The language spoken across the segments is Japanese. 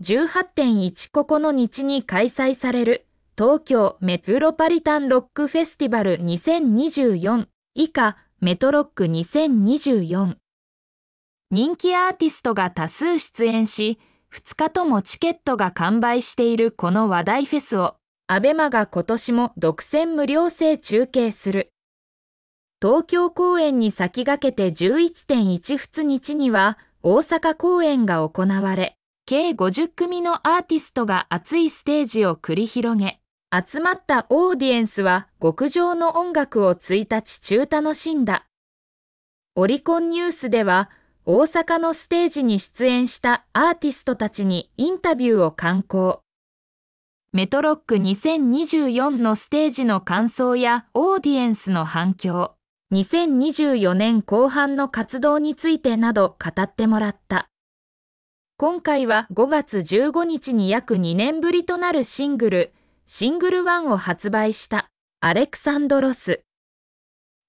18.19日に開催される東京メプロパリタンロックフェスティバル2024以下メトロック2024人気アーティストが多数出演し2日ともチケットが完売しているこの話題フェスをアベマが今年も独占無料制中継する東京公演に先駆けて11.1日には大阪公演が行われ計50組のアーティストが熱いステージを繰り広げ、集まったオーディエンスは極上の音楽を1日中楽しんだ。オリコンニュースでは大阪のステージに出演したアーティストたちにインタビューを刊行。メトロック2024のステージの感想やオーディエンスの反響、2024年後半の活動についてなど語ってもらった。今回は5月15日に約2年ぶりとなるシングル、シングル1を発売したアレクサンドロス。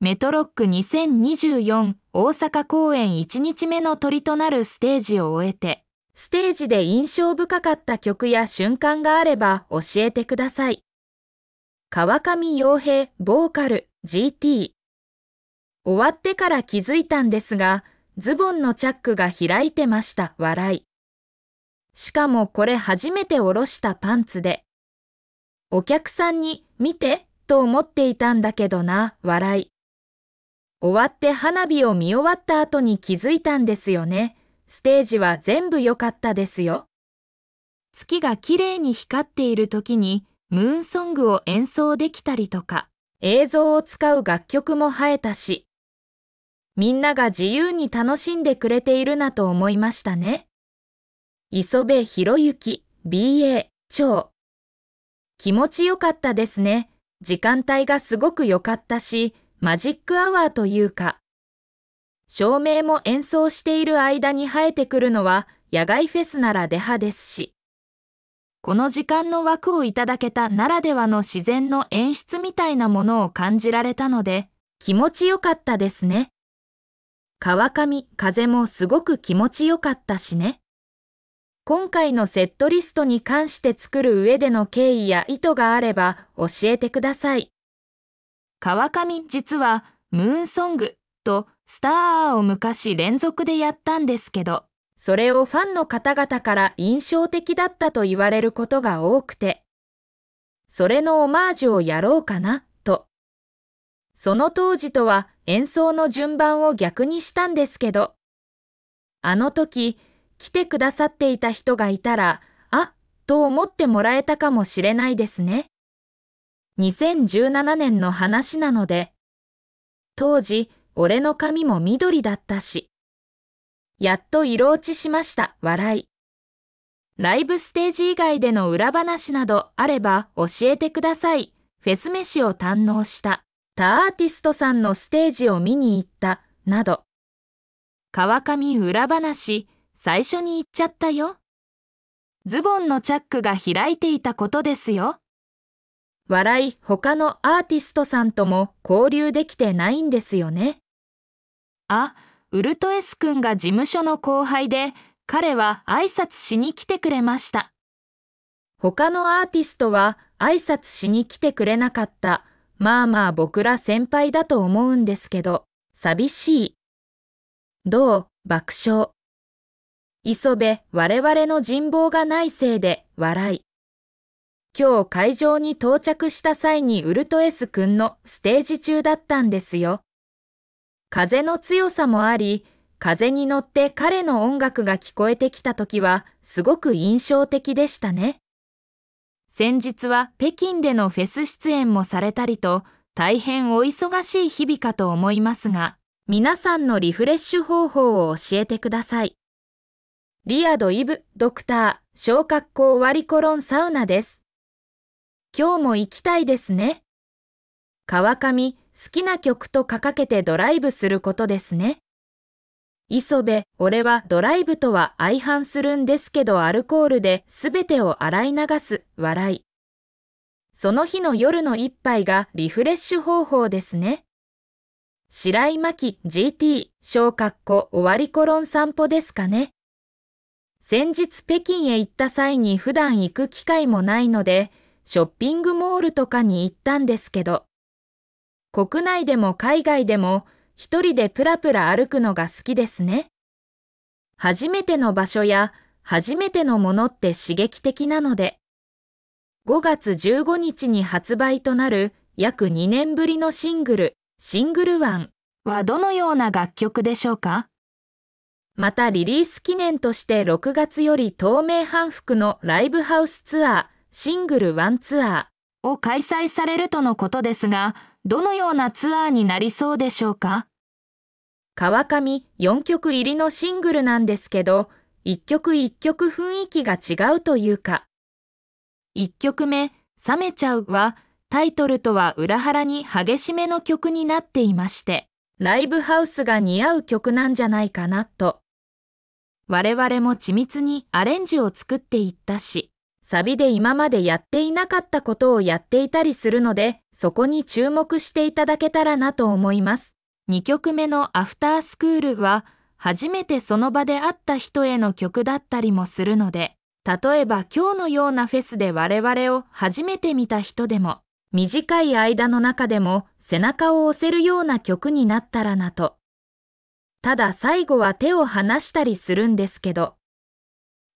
メトロック2024大阪公演1日目の鳥となるステージを終えて、ステージで印象深かった曲や瞬間があれば教えてください。川上洋平、ボーカル、GT。終わってから気づいたんですが、ズボンのチャックが開いてました、笑い。しかもこれ初めておろしたパンツで。お客さんに見てと思っていたんだけどな、笑い。終わって花火を見終わった後に気づいたんですよね。ステージは全部良かったですよ。月が綺麗に光っている時にムーンソングを演奏できたりとか、映像を使う楽曲も生えたし、みんなが自由に楽しんでくれているなと思いましたね。磯部博之 BA 長気持ちよかったですね。時間帯がすごく良かったし、マジックアワーというか。照明も演奏している間に生えてくるのは野外フェスなら出派ですし。この時間の枠をいただけたならではの自然の演出みたいなものを感じられたので、気持ちよかったですね。川上、風もすごく気持ちよかったしね。今回のセットリストに関して作る上での経緯や意図があれば教えてください。川上実はムーンソングとスターを昔連続でやったんですけど、それをファンの方々から印象的だったと言われることが多くて、それのオマージュをやろうかなと。その当時とは演奏の順番を逆にしたんですけど、あの時来てくださっていた人がいたら、あ、と思ってもらえたかもしれないですね。2017年の話なので、当時、俺の髪も緑だったし。やっと色落ちしました、笑い。ライブステージ以外での裏話などあれば教えてください。フェス飯を堪能した。他アーティストさんのステージを見に行った、など。川上裏話、最初に言っちゃったよ。ズボンのチャックが開いていたことですよ。笑い、他のアーティストさんとも交流できてないんですよね。あ、ウルトエス君が事務所の後輩で、彼は挨拶しに来てくれました。他のアーティストは挨拶しに来てくれなかった。まあまあ僕ら先輩だと思うんですけど、寂しい。どう、爆笑。磯部我々の人望がないせいで笑い。今日会場に到着した際にウルトエス君のステージ中だったんですよ。風の強さもあり、風に乗って彼の音楽が聞こえてきた時はすごく印象的でしたね。先日は北京でのフェス出演もされたりと大変お忙しい日々かと思いますが、皆さんのリフレッシュ方法を教えてください。リアドイブ、ドクター、小格好ワリコロンサウナです。今日も行きたいですね。川上、好きな曲と掲げてドライブすることですね。磯部、俺はドライブとは相反するんですけどアルコールで全てを洗い流す、笑い。その日の夜の一杯がリフレッシュ方法ですね。白井真 GT、小括弧終わりコロン散歩ですかね。先日北京へ行った際に普段行く機会もないので、ショッピングモールとかに行ったんですけど、国内でも海外でも一人でプラプラ歩くのが好きですね。初めての場所や初めてのものって刺激的なので、5月15日に発売となる約2年ぶりのシングル、シングルワンはどのような楽曲でしょうかまたリリース記念として6月より透明反復のライブハウスツアー、シングルワンツアーを開催されるとのことですが、どのようなツアーになりそうでしょうか川上4曲入りのシングルなんですけど、1曲1曲雰囲気が違うというか。1曲目、冷めちゃうは、タイトルとは裏腹に激しめの曲になっていまして、ライブハウスが似合う曲なんじゃないかなと。我々も緻密にアレンジを作っていったし、サビで今までやっていなかったことをやっていたりするので、そこに注目していただけたらなと思います。2曲目のアフタースクールは、初めてその場で会った人への曲だったりもするので、例えば今日のようなフェスで我々を初めて見た人でも、短い間の中でも背中を押せるような曲になったらなと。ただ最後は手を離したりするんですけど、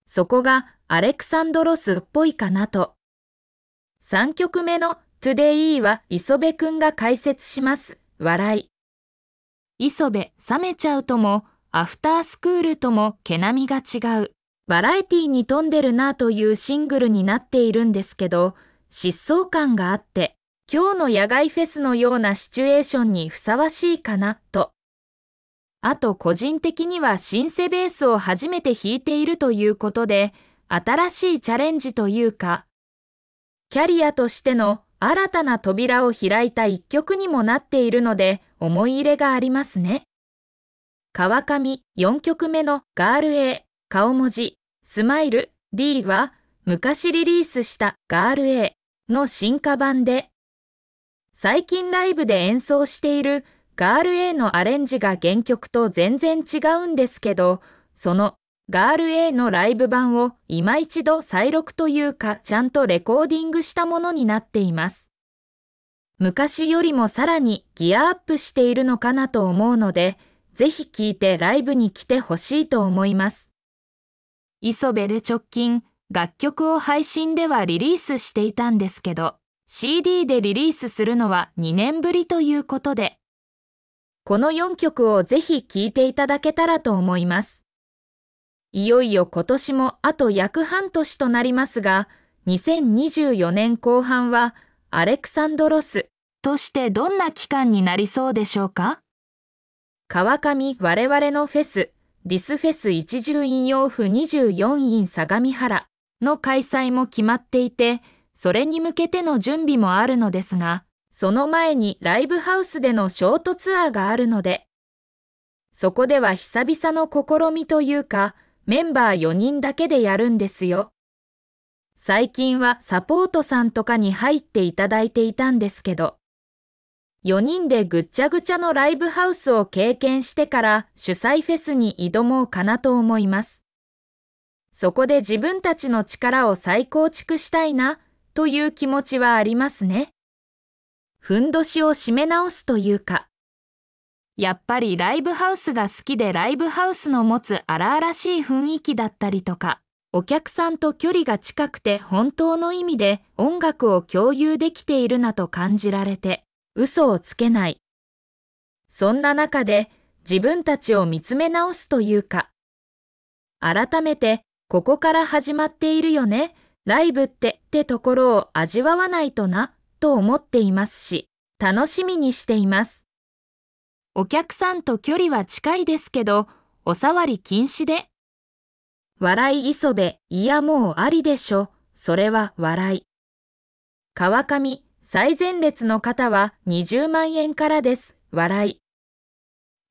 そこがアレクサンドロスっぽいかなと。3曲目の Today は磯部くんが解説します。笑い。磯部、冷めちゃうとも、アフタースクールとも毛並みが違う。バラエティに富んでるなというシングルになっているんですけど、疾走感があって、今日の野外フェスのようなシチュエーションにふさわしいかなと。あと個人的にはシンセベースを初めて弾いているということで、新しいチャレンジというか、キャリアとしての新たな扉を開いた一曲にもなっているので、思い入れがありますね。川上4曲目のガール A 顔文字スマイル D は昔リリースしたガール A の進化版で最近ライブで演奏しているガール A のアレンジが原曲と全然違うんですけど、そのガール A のライブ版を今一度再録というかちゃんとレコーディングしたものになっています。昔よりもさらにギアアップしているのかなと思うので、ぜひ聴いてライブに来てほしいと思います。磯ベル直近、楽曲を配信ではリリースしていたんですけど、CD でリリースするのは2年ぶりということで、この4曲をぜひ聴いていただけたらと思います。いよいよ今年もあと約半年となりますが、2024年後半はアレクサンドロスとしてどんな期間になりそうでしょうか川上我々のフェス、ディスフェス一重引用府24院相模原の開催も決まっていて、それに向けての準備もあるのですが、その前にライブハウスでのショートツアーがあるので、そこでは久々の試みというか、メンバー4人だけでやるんですよ。最近はサポートさんとかに入っていただいていたんですけど、4人でぐっちゃぐちゃのライブハウスを経験してから主催フェスに挑もうかなと思います。そこで自分たちの力を再構築したいなという気持ちはありますね。ふんどしを締め直すというか、やっぱりライブハウスが好きでライブハウスの持つ荒々しい雰囲気だったりとか、お客さんと距離が近くて本当の意味で音楽を共有できているなと感じられて、嘘をつけない。そんな中で自分たちを見つめ直すというか、改めてここから始まっているよね、ライブってってところを味わわないとなと思っていますし、楽しみにしています。お客さんと距離は近いですけど、おさわり禁止で。笑い磯部、いやもうありでしょ、それは笑い。川上、最前列の方は20万円からです、笑い。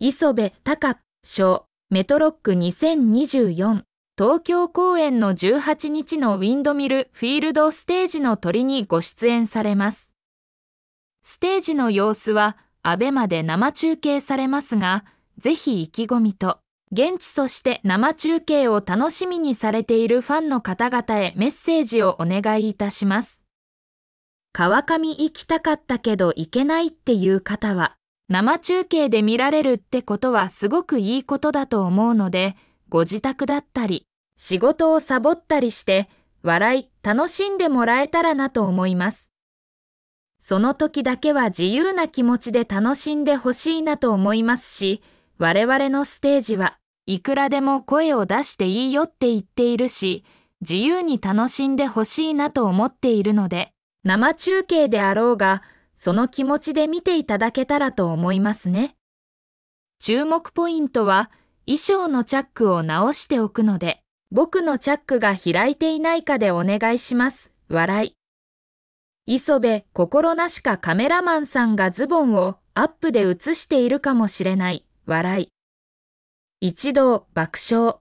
磯部、高、賞、メトロック2024。東京公演の18日のウィンドミルフィールドステージの鳥にご出演されます。ステージの様子は abema で生中継されますが、ぜひ意気込みと、現地そして生中継を楽しみにされているファンの方々へメッセージをお願いいたします。川上行きたかったけど行けないっていう方は、生中継で見られるってことはすごくいいことだと思うので、ご自宅だったり、仕事をサボったりして、笑い、楽しんでもらえたらなと思います。その時だけは自由な気持ちで楽しんでほしいなと思いますし、我々のステージはいくらでも声を出していいよって言っているし、自由に楽しんでほしいなと思っているので、生中継であろうが、その気持ちで見ていただけたらと思いますね。注目ポイントは、衣装のチャックを直しておくので、僕のチャックが開いていないかでお願いします。笑い。磯部心なしかカメラマンさんがズボンをアップで映しているかもしれない。笑い。一同爆笑。